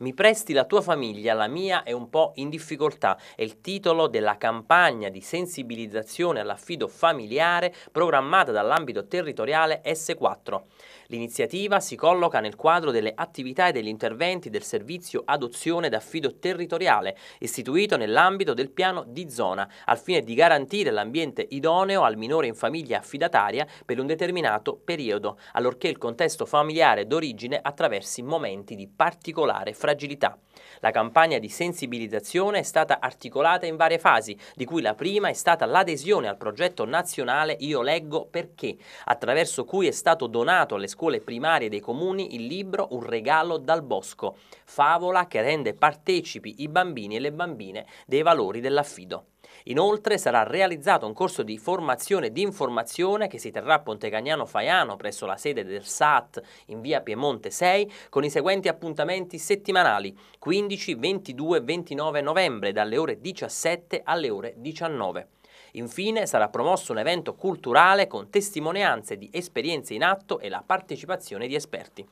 Mi presti la tua famiglia, la mia è un po' in difficoltà, è il titolo della campagna di sensibilizzazione all'affido familiare programmata dall'ambito territoriale S4. L'iniziativa si colloca nel quadro delle attività e degli interventi del servizio adozione d'affido territoriale, istituito nell'ambito del piano di zona, al fine di garantire l'ambiente idoneo al minore in famiglia affidataria per un determinato periodo, allorché il contesto familiare d'origine attraversi momenti di particolare fragilità fragilità. La campagna di sensibilizzazione è stata articolata in varie fasi, di cui la prima è stata l'adesione al progetto nazionale Io leggo perché, attraverso cui è stato donato alle scuole primarie dei comuni il libro Un regalo dal bosco, favola che rende partecipi i bambini e le bambine dei valori dell'affido. Inoltre sarà realizzato un corso di formazione e di informazione che si terrà a Pontecagnano Faiano presso la sede del SAT in via Piemonte 6 con i seguenti appuntamenti settimanali 15, 22 e 29 novembre dalle ore 17 alle ore 19. Infine sarà promosso un evento culturale con testimonianze di esperienze in atto e la partecipazione di esperti.